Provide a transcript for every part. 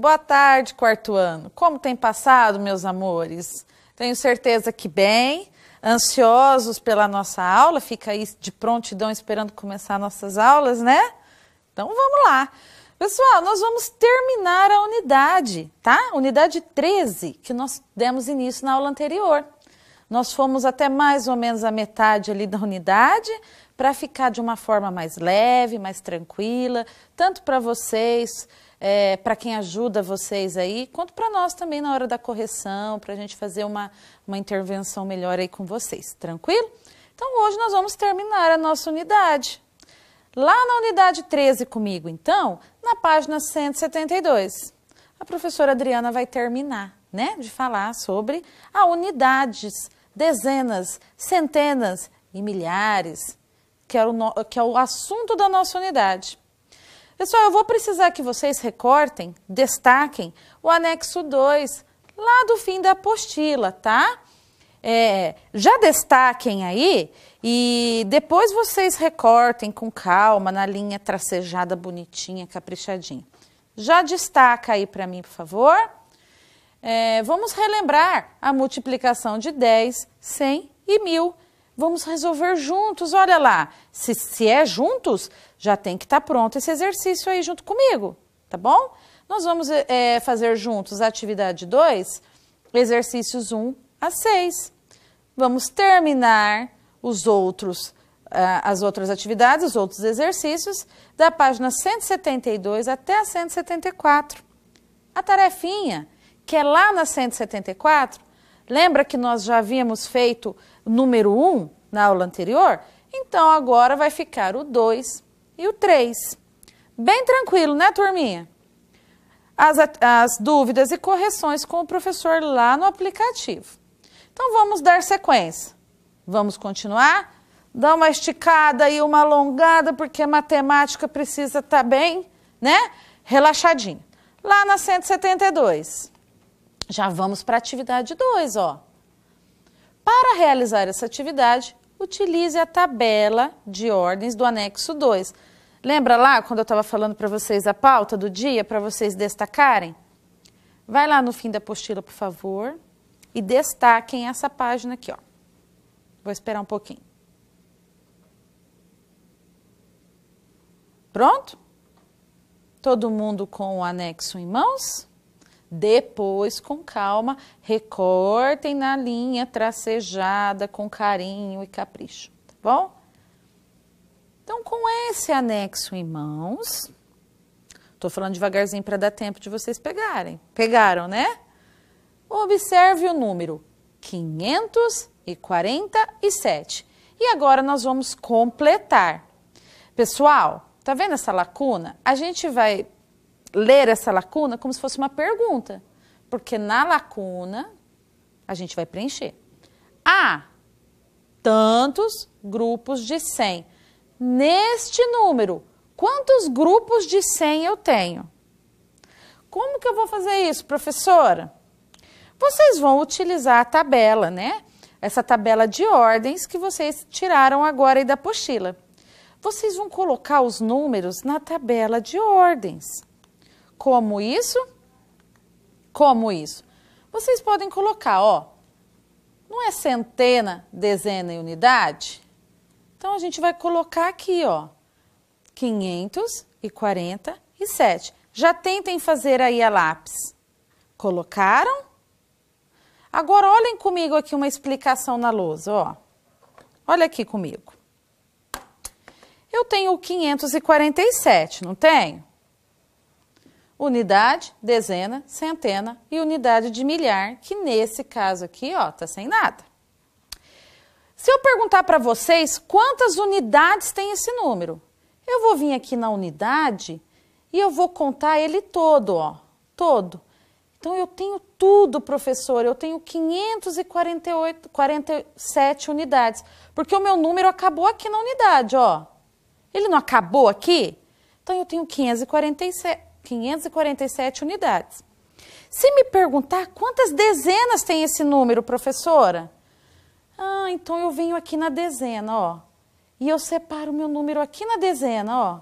Boa tarde, quarto ano. Como tem passado, meus amores? Tenho certeza que bem. Ansiosos pela nossa aula, fica aí de prontidão esperando começar nossas aulas, né? Então vamos lá. Pessoal, nós vamos terminar a unidade, tá? Unidade 13, que nós demos início na aula anterior. Nós fomos até mais ou menos a metade ali da unidade, para ficar de uma forma mais leve, mais tranquila, tanto para vocês é, para quem ajuda vocês aí, quanto para nós também na hora da correção, para a gente fazer uma, uma intervenção melhor aí com vocês, tranquilo? Então hoje nós vamos terminar a nossa unidade. Lá na unidade 13 comigo, então, na página 172, a professora Adriana vai terminar, né, de falar sobre a unidades, dezenas, centenas e milhares, que é o, no, que é o assunto da nossa unidade. Pessoal, eu vou precisar que vocês recortem, destaquem o anexo 2, lá do fim da apostila, tá? É, já destaquem aí e depois vocês recortem com calma na linha tracejada, bonitinha, caprichadinha. Já destaca aí para mim, por favor. É, vamos relembrar a multiplicação de 10, 100 e 1000. Vamos resolver juntos, olha lá. Se, se é juntos, já tem que estar tá pronto esse exercício aí junto comigo, tá bom? Nós vamos é, fazer juntos a atividade 2, exercícios 1 um a 6. Vamos terminar os outros, ah, as outras atividades, os outros exercícios, da página 172 até a 174. A tarefinha, que é lá na 174, lembra que nós já havíamos feito número 1 um, na aula anterior, então agora vai ficar o 2 e o 3. Bem tranquilo, né, turminha? As, as dúvidas e correções com o professor lá no aplicativo. Então vamos dar sequência. Vamos continuar? Dá uma esticada e uma alongada, porque a matemática precisa estar tá bem, né? Relaxadinho. Lá na 172. Já vamos para a atividade 2, ó. Para realizar essa atividade, utilize a tabela de ordens do anexo 2. Lembra lá quando eu estava falando para vocês a pauta do dia, para vocês destacarem? Vai lá no fim da apostila, por favor, e destaquem essa página aqui, ó. Vou esperar um pouquinho. Pronto? Todo mundo com o anexo em mãos? Depois, com calma, recortem na linha tracejada com carinho e capricho, tá bom? Então, com esse anexo em mãos, estou falando devagarzinho para dar tempo de vocês pegarem. Pegaram, né? Observe o número 547. E agora nós vamos completar. Pessoal, tá vendo essa lacuna? A gente vai ler essa lacuna como se fosse uma pergunta, porque na lacuna a gente vai preencher. Há tantos grupos de 100. Neste número, quantos grupos de 100 eu tenho? Como que eu vou fazer isso, professora? Vocês vão utilizar a tabela, né? Essa tabela de ordens que vocês tiraram agora aí da pochila. Vocês vão colocar os números na tabela de ordens como isso, como isso. Vocês podem colocar, ó, não é centena, dezena e unidade? Então, a gente vai colocar aqui, ó, 547. Já tentem fazer aí a lápis. Colocaram? Agora, olhem comigo aqui uma explicação na lousa, ó. Olha aqui comigo. Eu tenho 547, não tenho? unidade, dezena, centena e unidade de milhar, que nesse caso aqui, ó, tá sem nada. Se eu perguntar para vocês quantas unidades tem esse número, eu vou vir aqui na unidade e eu vou contar ele todo, ó, todo. Então eu tenho tudo, professor, eu tenho 548, 47 unidades, porque o meu número acabou aqui na unidade, ó. Ele não acabou aqui? Então eu tenho 547, 547 unidades. Se me perguntar quantas dezenas tem esse número, professora? Ah, então eu venho aqui na dezena, ó. E eu separo meu número aqui na dezena, ó.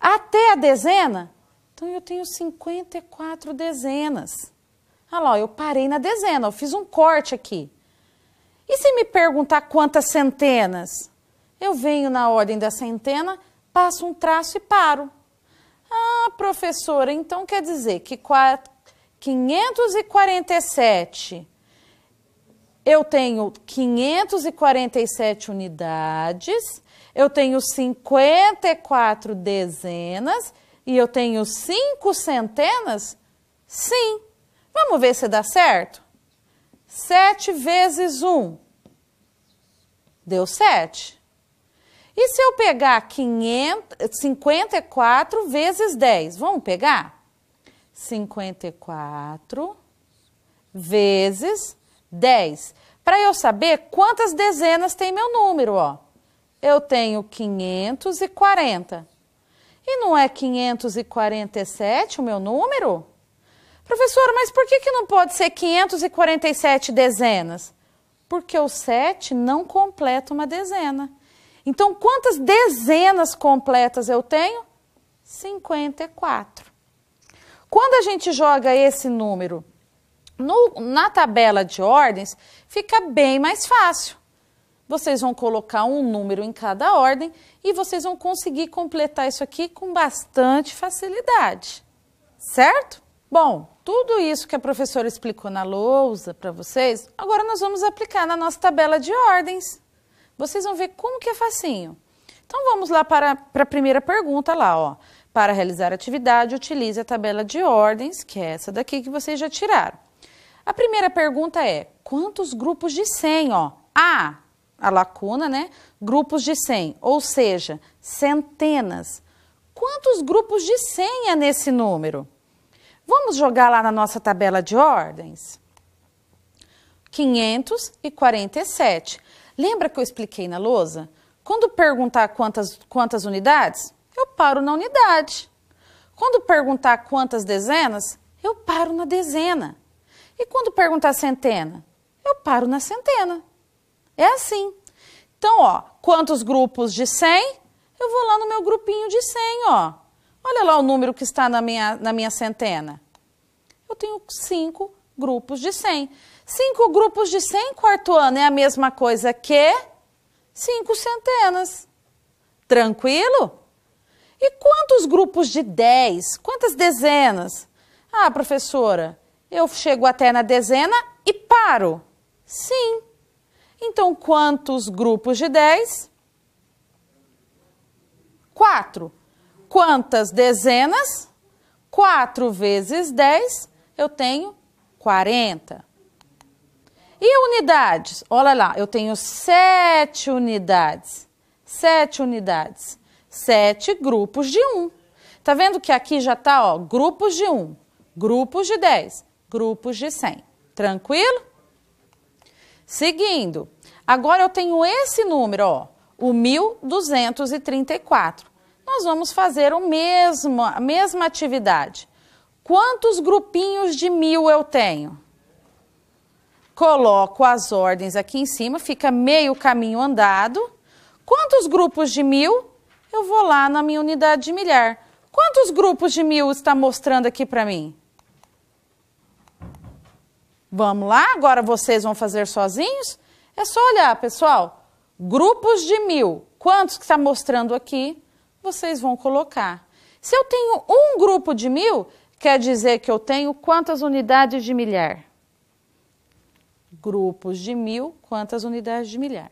Até a dezena? Então eu tenho 54 dezenas. Olha ah lá, ó, eu parei na dezena, eu fiz um corte aqui. E se me perguntar quantas centenas? Eu venho na ordem da centena, passo um traço e paro professora, então quer dizer que 547 eu tenho 547 unidades, eu tenho 54 dezenas e eu tenho 5 centenas? Sim. Vamos ver se dá certo? 7 vezes 1. Deu 7. E se eu pegar 500, 54 vezes 10? Vamos pegar? 54 vezes 10. Para eu saber quantas dezenas tem meu número, ó. Eu tenho 540. E não é 547 o meu número? Professora, mas por que, que não pode ser 547 dezenas? Porque o 7 não completa uma dezena. Então, quantas dezenas completas eu tenho? 54. Quando a gente joga esse número no, na tabela de ordens, fica bem mais fácil. Vocês vão colocar um número em cada ordem e vocês vão conseguir completar isso aqui com bastante facilidade, certo? Bom, tudo isso que a professora explicou na lousa para vocês, agora nós vamos aplicar na nossa tabela de ordens. Vocês vão ver como que é facinho. Então vamos lá para, para a primeira pergunta lá, ó. Para realizar a atividade, utilize a tabela de ordens, que é essa daqui que vocês já tiraram. A primeira pergunta é: quantos grupos de 100, ó? A, a lacuna, né? Grupos de 100, ou seja, centenas. Quantos grupos de 100 é nesse número? Vamos jogar lá na nossa tabela de ordens? 547. Lembra que eu expliquei na lousa? Quando perguntar quantas, quantas unidades, eu paro na unidade. Quando perguntar quantas dezenas, eu paro na dezena. E quando perguntar centena, eu paro na centena. É assim. Então, ó, quantos grupos de 100? Eu vou lá no meu grupinho de 100, ó. Olha lá o número que está na minha, na minha centena. Eu tenho cinco grupos de 100. Cinco grupos de 100 quarto ano é a mesma coisa que cinco centenas. Tranquilo? E quantos grupos de 10? Quantas dezenas? Ah, professora, eu chego até na dezena e paro. Sim. Então, quantos grupos de 10? Quatro. Quantas dezenas? Quatro vezes 10, eu tenho 40. E unidades? Olha lá, eu tenho sete unidades. Sete unidades. Sete grupos de um. Tá vendo que aqui já tá, ó, grupos de um, grupos de dez, grupos de cem. Tranquilo? Seguindo, agora eu tenho esse número, ó, o 1234. Nós vamos fazer o mesmo, a mesma atividade. Quantos grupinhos de mil eu tenho? coloco as ordens aqui em cima, fica meio caminho andado. Quantos grupos de mil? Eu vou lá na minha unidade de milhar. Quantos grupos de mil está mostrando aqui para mim? Vamos lá? Agora vocês vão fazer sozinhos? É só olhar, pessoal. Grupos de mil. Quantos que está mostrando aqui? Vocês vão colocar. Se eu tenho um grupo de mil, quer dizer que eu tenho quantas unidades de milhar? grupos de mil, quantas unidades de milhar.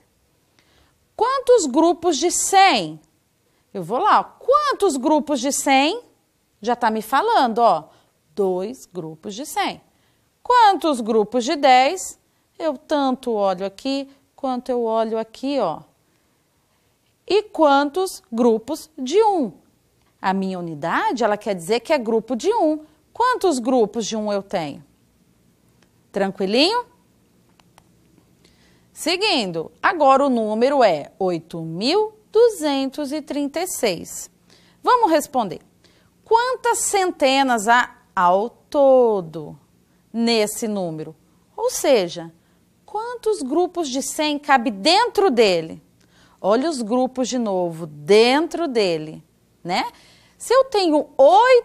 Quantos grupos de 100? Eu vou lá, ó. quantos grupos de 100? Já está me falando, ó, dois grupos de 100. Quantos grupos de 10? Eu tanto olho aqui quanto eu olho aqui, ó. E quantos grupos de 1? A minha unidade, ela quer dizer que é grupo de 1. Quantos grupos de 1 eu tenho? Tranquilinho? Seguindo, agora o número é 8.236. Vamos responder. Quantas centenas há ao todo nesse número? Ou seja, quantos grupos de 100 cabe dentro dele? Olha os grupos de novo, dentro dele, né? Se eu tenho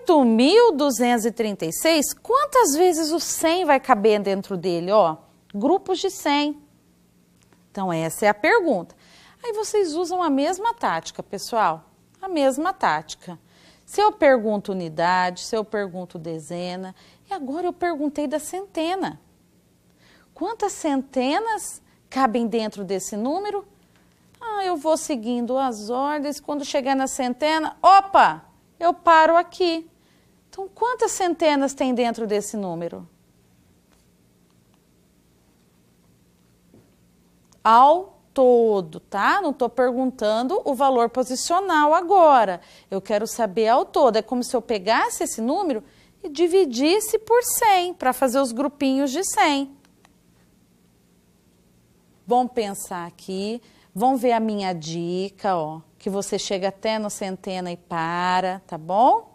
8.236, quantas vezes o 100 vai caber dentro dele? Ó, grupos de 100. Então, essa é a pergunta. Aí vocês usam a mesma tática, pessoal. A mesma tática. Se eu pergunto unidade, se eu pergunto dezena, e agora eu perguntei da centena. Quantas centenas cabem dentro desse número? Ah, eu vou seguindo as ordens, quando chegar na centena, opa, eu paro aqui. Então, quantas centenas tem dentro desse número? ao todo, tá? Não estou perguntando o valor posicional agora. Eu quero saber ao todo. É como se eu pegasse esse número e dividisse por 100 para fazer os grupinhos de 100. Vão pensar aqui, vão ver a minha dica, ó, que você chega até no centena e para, tá bom?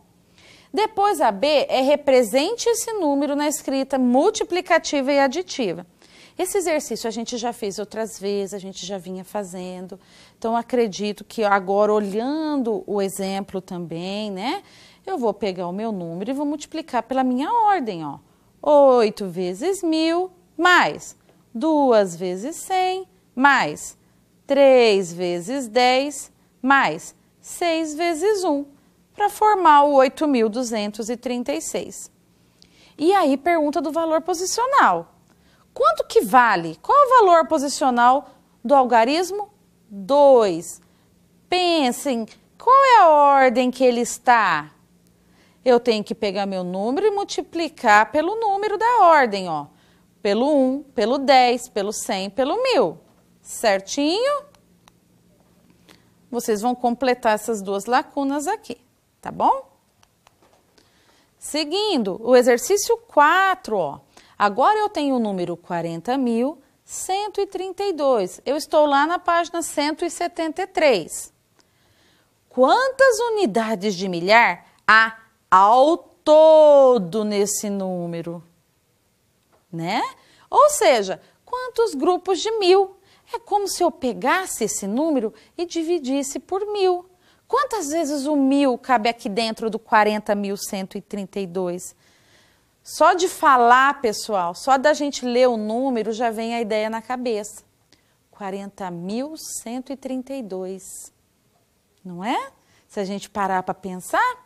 Depois a B é represente esse número na escrita multiplicativa e aditiva. Esse exercício a gente já fez outras vezes, a gente já vinha fazendo. Então acredito que agora olhando o exemplo também, né? Eu vou pegar o meu número e vou multiplicar pela minha ordem, ó. 8 vezes mil mais 2 vezes 100 mais 3 vezes 10 mais 6 vezes 1 para formar o 8.236. E aí pergunta do valor posicional. Quanto que vale? Qual o valor posicional do algarismo? 2. Pensem, qual é a ordem que ele está? Eu tenho que pegar meu número e multiplicar pelo número da ordem, ó. Pelo 1, um, pelo 10, pelo 100, pelo 1000. Certinho? Vocês vão completar essas duas lacunas aqui, tá bom? Seguindo, o exercício 4, ó. Agora eu tenho o número 40.132. Eu estou lá na página 173. Quantas unidades de milhar há ao todo nesse número? Né? Ou seja, quantos grupos de mil? É como se eu pegasse esse número e dividisse por mil. Quantas vezes o mil cabe aqui dentro do 40.132? Só de falar, pessoal, só da gente ler o número já vem a ideia na cabeça. 40.132. Não é? Se a gente parar para pensar,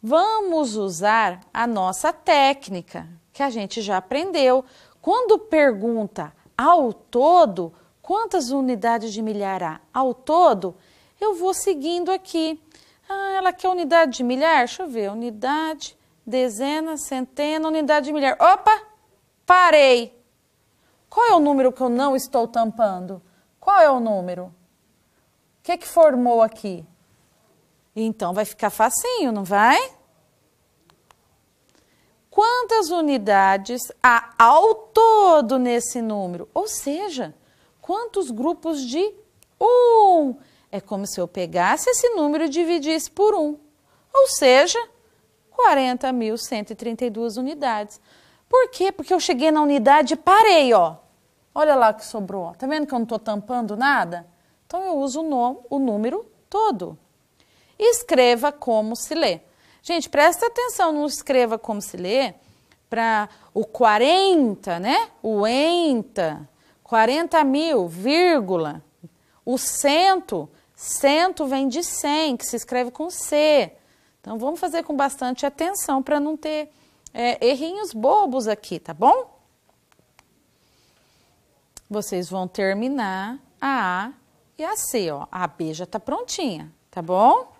vamos usar a nossa técnica que a gente já aprendeu. Quando pergunta ao todo, quantas unidades de milhar há ao todo, eu vou seguindo aqui. Ah, ela quer unidade de milhar? Deixa eu ver, unidade dezena, centena, unidade de milhar. Opa, parei. Qual é o número que eu não estou tampando? Qual é o número? O que, é que formou aqui? Então vai ficar facinho, não vai? Quantas unidades há ao todo nesse número? Ou seja, quantos grupos de 1? Um? É como se eu pegasse esse número e dividisse por 1. Um. Ou seja, 40.132 unidades. Por quê? Porque eu cheguei na unidade e parei, ó. Olha lá o que sobrou. Tá vendo que eu não estou tampando nada? Então eu uso o, nome, o número todo. Escreva como se lê. Gente, presta atenção, não escreva como se lê para o 40, né? O enta, 40 mil, vírgula. O cento, cento vem de 100, que se escreve com C. Então vamos fazer com bastante atenção para não ter é, errinhos bobos aqui, tá bom? Vocês vão terminar a A e a C, ó. A B já tá prontinha, tá bom?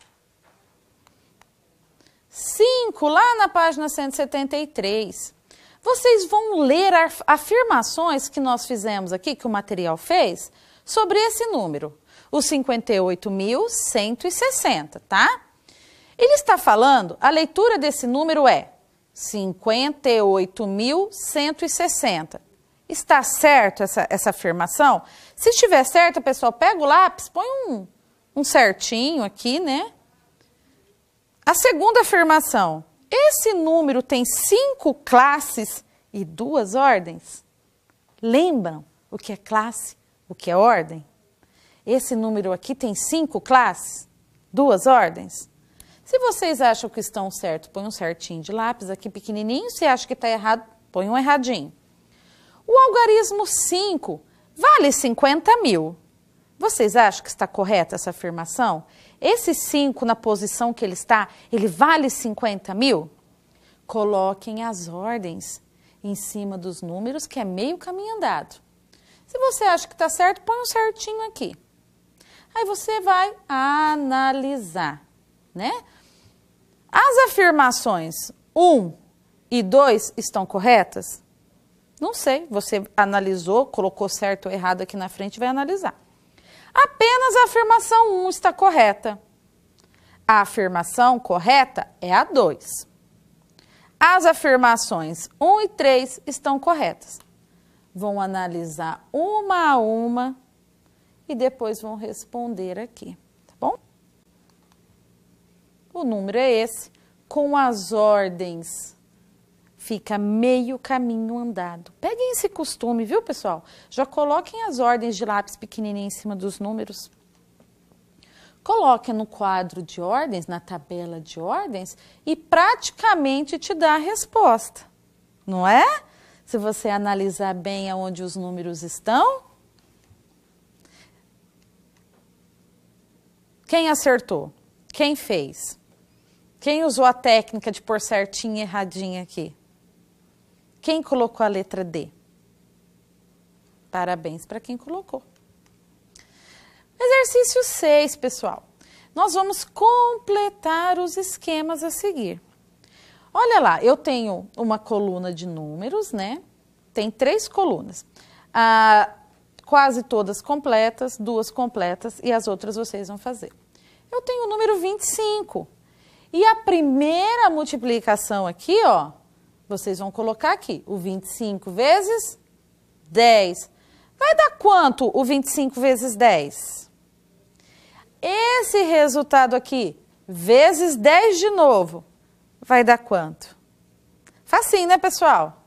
5, lá na página 173. Vocês vão ler afirmações que nós fizemos aqui, que o material fez, sobre esse número, o 58.160, tá? Ele está falando, a leitura desse número é 58.160. Está certo essa, essa afirmação? Se estiver certo, pessoal, pega o lápis, põe um, um certinho aqui, né? A segunda afirmação. Esse número tem cinco classes e duas ordens. Lembram o que é classe, o que é ordem? Esse número aqui tem cinco classes, duas ordens. Se vocês acham que estão certo, põe um certinho de lápis aqui pequenininho. Se acha que está errado, põe um erradinho. O algarismo 5 vale 50 mil. Vocês acham que está correta essa afirmação? Esse 5 na posição que ele está, ele vale 50 mil? Coloquem as ordens em cima dos números, que é meio caminho andado. Se você acha que está certo, põe um certinho aqui. Aí você vai analisar, né? As afirmações 1 e 2 estão corretas? Não sei, você analisou, colocou certo ou errado aqui na frente, vai analisar. Apenas a afirmação 1 está correta. A afirmação correta é a 2. As afirmações 1 e 3 estão corretas. Vão analisar uma a uma e depois vão responder aqui. O número é esse. Com as ordens, fica meio caminho andado. Peguem esse costume, viu, pessoal? Já coloquem as ordens de lápis pequenininho em cima dos números. Coloque no quadro de ordens, na tabela de ordens, e praticamente te dá a resposta, não é? Se você analisar bem aonde os números estão, Quem acertou? Quem fez? Quem usou a técnica de pôr certinho e erradinha aqui? Quem colocou a letra D? Parabéns para quem colocou. Exercício 6, pessoal. Nós vamos completar os esquemas a seguir. Olha lá, eu tenho uma coluna de números, né? Tem três colunas. Ah, quase todas completas, duas completas e as outras vocês vão fazer. Eu tenho o número 25. E a primeira multiplicação aqui, ó, vocês vão colocar aqui o 25 vezes 10. Vai dar quanto o 25 vezes 10? Esse resultado aqui, vezes 10 de novo, vai dar quanto? Facinho, né, pessoal?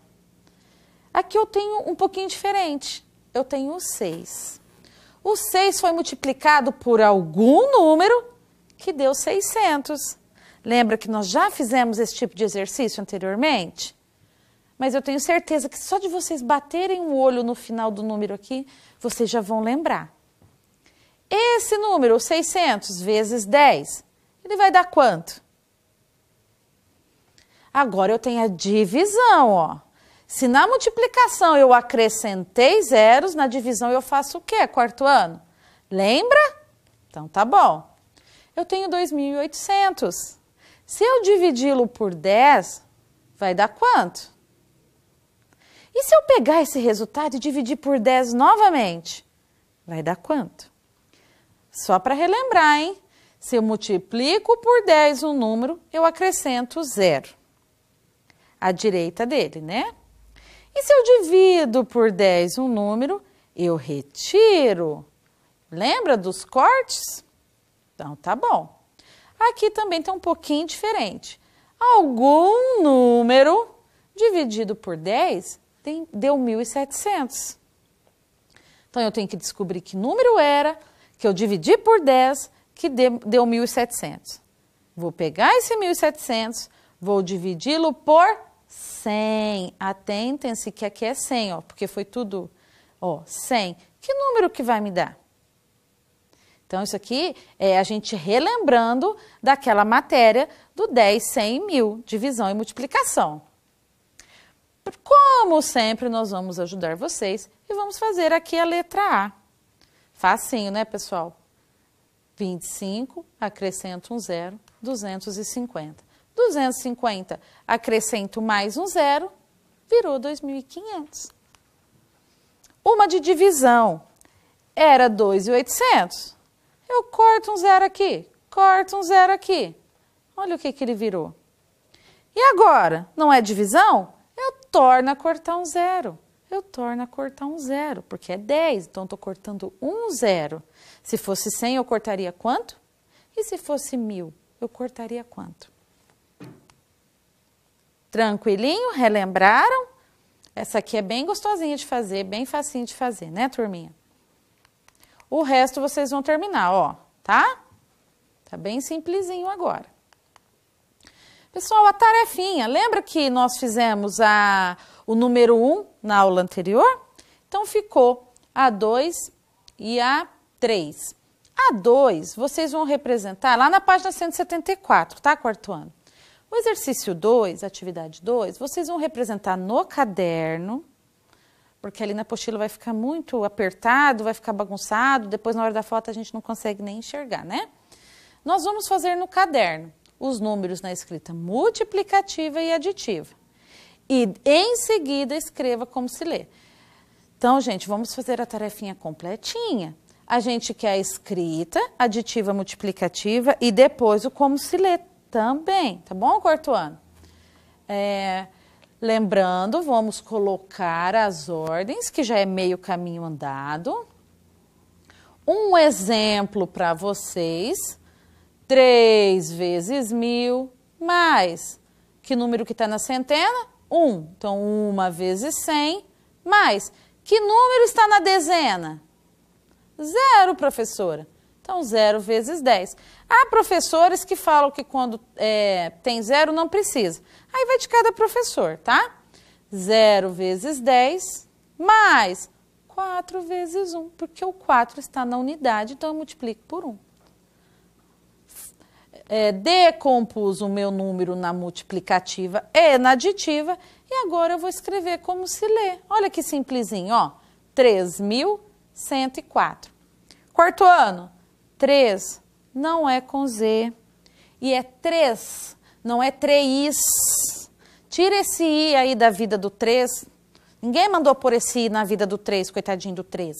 Aqui eu tenho um pouquinho diferente. Eu tenho o 6. O 6 foi multiplicado por algum número que deu 600. Lembra que nós já fizemos esse tipo de exercício anteriormente? Mas eu tenho certeza que só de vocês baterem o olho no final do número aqui, vocês já vão lembrar. Esse número, 600 vezes 10, ele vai dar quanto? Agora eu tenho a divisão, ó. Se na multiplicação eu acrescentei zeros, na divisão eu faço o quê, quarto ano? Lembra? Então tá bom. Eu tenho 2.800. Se eu dividi-lo por 10, vai dar quanto? E se eu pegar esse resultado e dividir por 10 novamente, vai dar quanto? Só para relembrar, hein? Se eu multiplico por 10 um número, eu acrescento zero. À direita dele, né? E se eu divido por 10 um número, eu retiro. Lembra dos cortes? Então tá bom. Aqui também tem um pouquinho diferente. Algum número dividido por 10 tem, deu 1.700. Então, eu tenho que descobrir que número era, que eu dividi por 10, que deu, deu 1.700. Vou pegar esse 1.700, vou dividi-lo por 100. Atentem-se que aqui é 100, ó, porque foi tudo ó, 100. Que número que vai me dar? Então, isso aqui é a gente relembrando daquela matéria do 10, 100, mil, divisão e multiplicação. Como sempre, nós vamos ajudar vocês e vamos fazer aqui a letra A. Facinho, né, pessoal? 25, acrescento um zero, 250. 250, acrescento mais um zero, virou 2.500. Uma de divisão era 2.800. Eu corto um zero aqui, corto um zero aqui. Olha o que, que ele virou. E agora? Não é divisão? Eu torno a cortar um zero. Eu torno a cortar um zero, porque é 10, então estou cortando um zero. Se fosse 100, eu cortaria quanto? E se fosse mil, eu cortaria quanto? Tranquilinho? Relembraram? Essa aqui é bem gostosinha de fazer, bem facinho de fazer, né, turminha? O resto vocês vão terminar, ó, tá? Tá bem simplesinho agora. Pessoal, a tarefinha, lembra que nós fizemos a, o número 1 na aula anterior? Então ficou a 2 e a 3. A 2, vocês vão representar lá na página 174, tá, quarto ano? O exercício 2, atividade 2, vocês vão representar no caderno porque ali na apostila vai ficar muito apertado, vai ficar bagunçado, depois na hora da foto a gente não consegue nem enxergar, né? Nós vamos fazer no caderno os números na escrita multiplicativa e aditiva. E em seguida escreva como se lê. Então, gente, vamos fazer a tarefinha completinha. A gente quer a escrita, aditiva, multiplicativa e depois o como se lê também, tá bom, quarto ano? É... Lembrando, vamos colocar as ordens, que já é meio caminho andado. Um exemplo para vocês: 3 vezes 1.000 mais. Que número que está na centena? 1. Um. Então, 1 vezes 100 mais. Que número está na dezena? Zero, professora. Então, 0 vezes 10. Há professores que falam que quando é, tem 0, não precisa. Aí vai de cada professor, tá? 0 vezes 10 mais 4 vezes 1, porque o 4 está na unidade, então eu multiplico por 1. É, decompus o meu número na multiplicativa e na aditiva, e agora eu vou escrever como se lê. Olha que simplesinho, ó. 3.104. Quarto ano, Três não é com Z. E é três, não é três. Tira esse I aí da vida do três. Ninguém mandou pôr esse I na vida do três, coitadinho do três.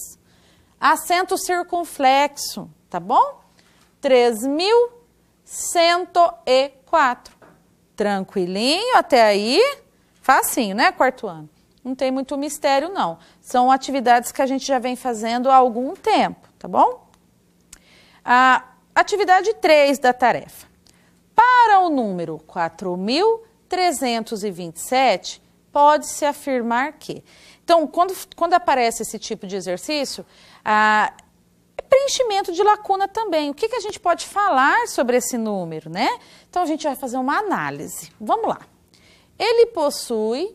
Acento circunflexo, tá bom? 3.104. Tranquilinho até aí? Facinho, né, quarto ano? Não tem muito mistério, não. São atividades que a gente já vem fazendo há algum tempo, tá bom? A atividade 3 da tarefa. Para o número 4.327, pode-se afirmar que. Então, quando, quando aparece esse tipo de exercício, ah, é preenchimento de lacuna também. O que, que a gente pode falar sobre esse número, né? Então, a gente vai fazer uma análise. Vamos lá. Ele possui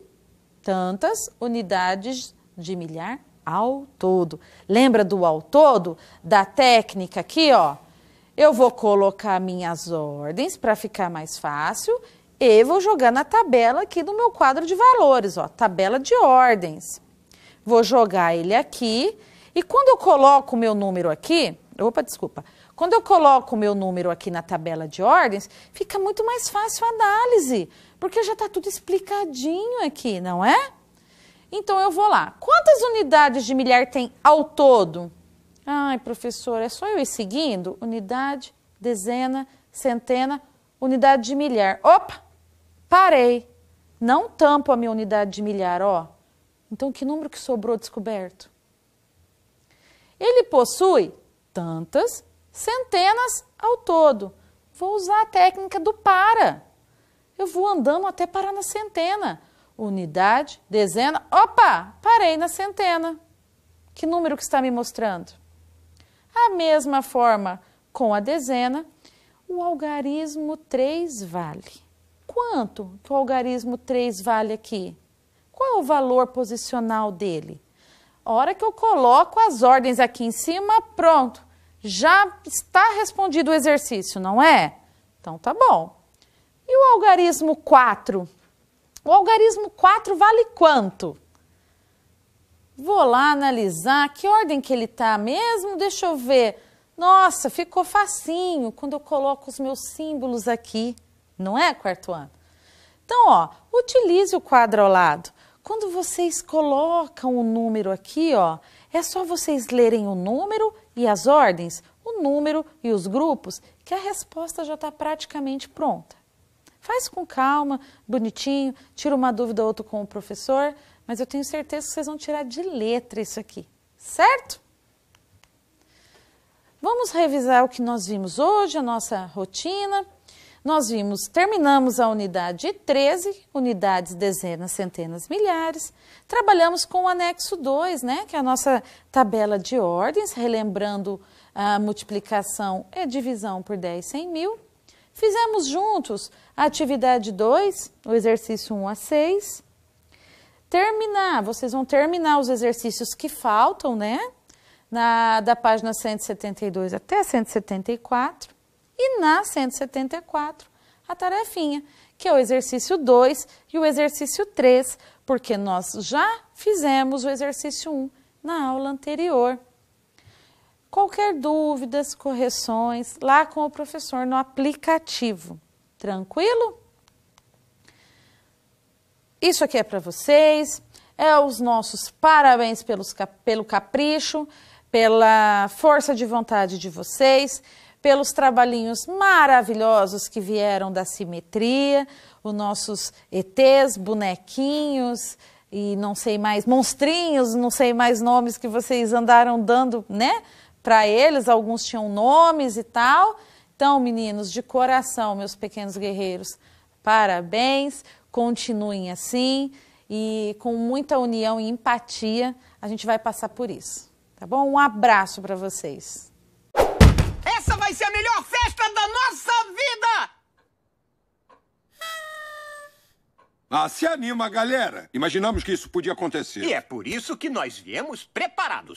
tantas unidades de milhar ao todo. Lembra do ao todo? Da técnica aqui, ó. Eu vou colocar minhas ordens para ficar mais fácil e vou jogar na tabela aqui do meu quadro de valores, ó, tabela de ordens. Vou jogar ele aqui e quando eu coloco o meu número aqui, opa, desculpa, quando eu coloco o meu número aqui na tabela de ordens, fica muito mais fácil a análise, porque já está tudo explicadinho aqui, não é? Então eu vou lá. Quantas unidades de milhar tem ao todo? Ai, professor, é só eu ir seguindo? Unidade, dezena, centena, unidade de milhar. Opa! Parei. Não tampo a minha unidade de milhar, ó. Então que número que sobrou descoberto? Ele possui tantas centenas ao todo. Vou usar a técnica do para. Eu vou andando até parar na centena unidade, dezena. Opa, parei na centena. Que número que está me mostrando? A mesma forma com a dezena, o algarismo 3 vale. Quanto que o algarismo 3 vale aqui? Qual é o valor posicional dele? A hora que eu coloco as ordens aqui em cima, pronto. Já está respondido o exercício, não é? Então tá bom. E o algarismo 4? O algarismo 4 vale quanto? Vou lá analisar que ordem que ele está mesmo, deixa eu ver. Nossa, ficou facinho quando eu coloco os meus símbolos aqui, não é, quarto ano? Então, ó, utilize o quadro ao lado. Quando vocês colocam o número aqui, ó, é só vocês lerem o número e as ordens, o número e os grupos, que a resposta já está praticamente pronta. Faz com calma, bonitinho, tira uma dúvida ou outra com o professor, mas eu tenho certeza que vocês vão tirar de letra isso aqui, certo? Vamos revisar o que nós vimos hoje, a nossa rotina. Nós vimos, terminamos a unidade 13, unidades, dezenas, centenas, milhares. Trabalhamos com o anexo 2, né, que é a nossa tabela de ordens, relembrando a multiplicação e divisão por 10, 100 mil. Fizemos juntos a atividade 2, o exercício 1 um a 6. Terminar, vocês vão terminar os exercícios que faltam, né? Na, da página 172 até 174. E na 174, a tarefinha, que é o exercício 2 e o exercício 3, porque nós já fizemos o exercício 1 um na aula anterior. Qualquer dúvidas, correções, lá com o professor no aplicativo. Tranquilo? Isso aqui é para vocês. É os nossos parabéns pelos, pelo capricho, pela força de vontade de vocês, pelos trabalhinhos maravilhosos que vieram da simetria, os nossos ETs, bonequinhos e não sei mais, monstrinhos, não sei mais nomes que vocês andaram dando, né? para eles, alguns tinham nomes e tal. Então, meninos, de coração, meus pequenos guerreiros, parabéns, continuem assim e com muita união e empatia, a gente vai passar por isso. Tá bom? Um abraço para vocês. Essa vai ser a melhor festa da nossa vida! Ah, se anima, galera! Imaginamos que isso podia acontecer. E é por isso que nós viemos preparados.